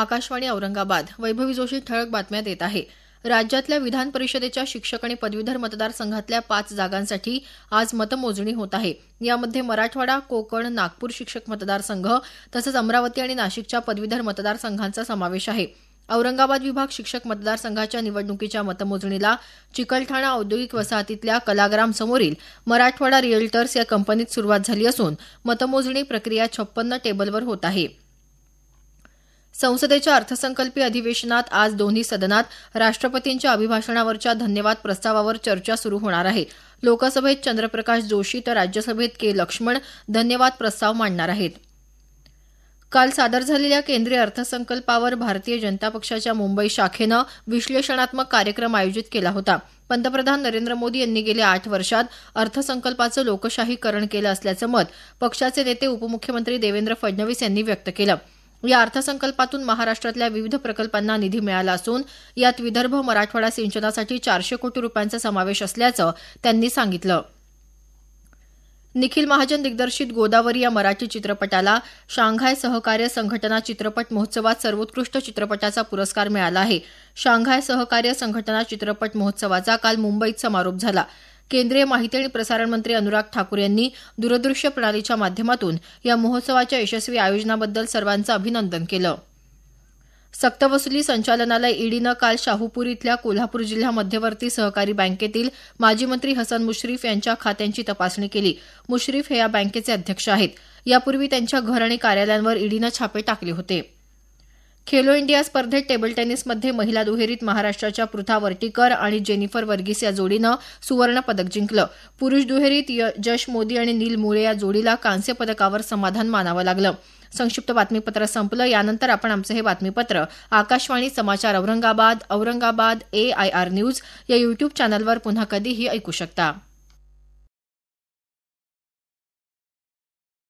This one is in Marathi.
आकाशवाणी औरंगाबाद वैभवी जोशी ठळक बातम्या देत आहे राज्यातल्या विधान परिषदेच्या शिक्षक आणि पदवीधर मतदारसंघातल्या पाच जागांसाठी आज मतमोजणी होत आहे यामध्ये मराठवाडा कोकण नागपूर शिक्षक मतदारसंघ तसंच अमरावती आणि नाशिकच्या पदवीधर मतदारसंघांचा समावेश आहे औरंगाबाद विभाग शिक्षक मतदारसंघाच्या निवडणुकीच्या मतमोजणीला चिकलठाणा औद्योगिक वसाहतीतल्या कलाग्राम समोरील मराठवाडा रिएल्टर्स या कंपनीत सुरुवात झाली असून मतमोजणी प्रक्रिया छप्पन्न टेबलवर होत आहे संसदेच्या अर्थसंकल्पीय अधिवेशनात आज दोन्ही सदनात राष्ट्रपतींच्या अभिभाषणावरच्या धन्यवाद प्रस्तावावर चर्चा सुरू होणार आहे लोकसभेत चंद्रप्रकाश जोशी तर राज्यसभेत के लक्ष्मण धन्यवाद प्रस्ताव मांडणार आहेत काल सादर झालेल्या केंद्रीय अर्थसंकल्पावर भारतीय जनता पक्षाच्या मुंबई शाखेनं विश्लेषणात्मक कार्यक्रम आयोजित केला होता पंतप्रधान नरेंद्र मोदी यांनी गेल्या आठ वर्षात अर्थसंकल्पाचं लोकशाहीकरण केलं असल्याचं मत पक्षाचे नेते उपमुख्यमंत्री देवेंद्र फडणवीस यांनी व्यक्त केलं या अर्थसंकल्पातून महाराष्ट्रातल्या विविध प्रकल्पांना निधी मिळाला असून यात विदर्भ मराठवाडा सिंचनासाठी चारशे कोटी रुपयांचा समावेश असल्याचं त्यांनी सांगितलं निखिल महाजन दिग्दर्शित गोदावरी या मराठी चित्रपटाला शांघाय सहकार्य संघटना चित्रपट महोत्सवात सर्वोत्कृष्ट चित्रपटाचा पुरस्कार मिळाला आहे शांघाय सहकार्य संघटना चित्रपट महोत्सवाचा काल मुंबईत समारोप झाला केंद्रीय माहिती आणि प्रसारण मंत्री अनुराग ठाकूर यांनी दूरदृश्य प्रणालीच्या माध्यमातून या महोत्सवाच्या यशस्वी आयोजनाबद्दल सर्वांचं अभिनंदन केलं सक्तवसुली संचालनालय ईडीनं काल शाहूपूर इथल्या कोल्हापूर जिल्हा मध्यवर्ती सहकारी बँकेतील माजी मंत्री हसन मुश्रीफ यांच्या खात्यांची तपासणी केली मुश्रीफ हे या बँकेचे अध्यक्ष आहेत यापूर्वी त्यांच्या घर आणि कार्यालयांवर ईडीनं छापे टाकले होते खेलो इंडिया स्पर्धेत टेबल टेनिसमध्ये महिला दुहेरीत महाराष्ट्राच्या पृथा वर्टीकर आणि जेनिफर वर्गीस या जोडीनं सुवर्ण पदक जिंकलं पुरुष दुहेरीत जश मोदी आणि नील मुळे या जोडीला कांस्य पदकावर समाधान मानावं लागलं संक्षिप्त बातमीपत्र संपलं यानंतर आपण आमचं हे बातमीपत्र आकाशवाणी समाचार Aurangabad Aurangabad A I R news या युट्यूब चॅनलवर पुन्हा कधीही ऐकू शकता